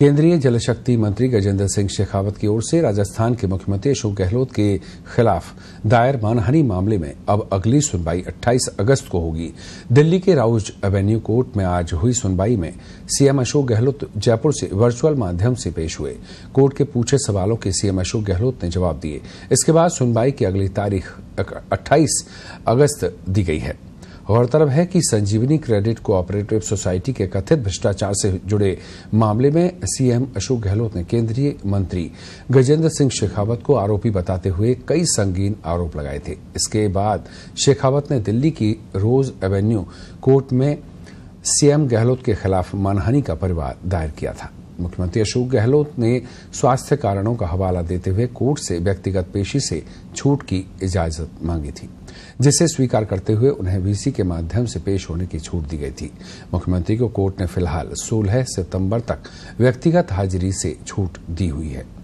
केंद्रीय जलशक्ति मंत्री गजेंद्र सिंह शेखावत की ओर से राजस्थान के मुख्यमंत्री अशोक गहलोत के खिलाफ दायर मानहानि मामले में अब अगली सुनवाई 28 अगस्त को होगी दिल्ली के राउज एवेन्यू कोर्ट में आज हुई सुनवाई में सीएम अशोक गहलोत जयपुर से वर्चुअल माध्यम से पेश हुए कोर्ट के पूछे सवालों के सीएम अशोक गहलोत ने जवाब दिए इसके बाद सुनवाई की अगली तारीख अट्ठाईस अगस्त दी गई है गौरतलब है कि संजीवनी क्रेडिट कोऑपरेटिव सोसाइटी के कथित भ्रष्टाचार से जुड़े मामले में सीएम अशोक गहलोत ने केंद्रीय मंत्री गजेंद्र सिंह शेखावत को आरोपी बताते हुए कई संगीन आरोप लगाए थे इसके बाद शेखावत ने दिल्ली की रोज एवेन्यू कोर्ट में सीएम गहलोत के खिलाफ मानहानि का परिवार दायर किया था मुख्यमंत्री अशोक गहलोत ने स्वास्थ्य कारणों का हवाला देते हुए कोर्ट से व्यक्तिगत पेशी से छूट की इजाजत मांगी थी जिसे स्वीकार करते हुए उन्हें वीसी के माध्यम से पेश होने की छूट दी गई थी मुख्यमंत्री को कोर्ट ने फिलहाल सोलह सितंबर तक व्यक्तिगत हाजिरी से छूट दी हुई है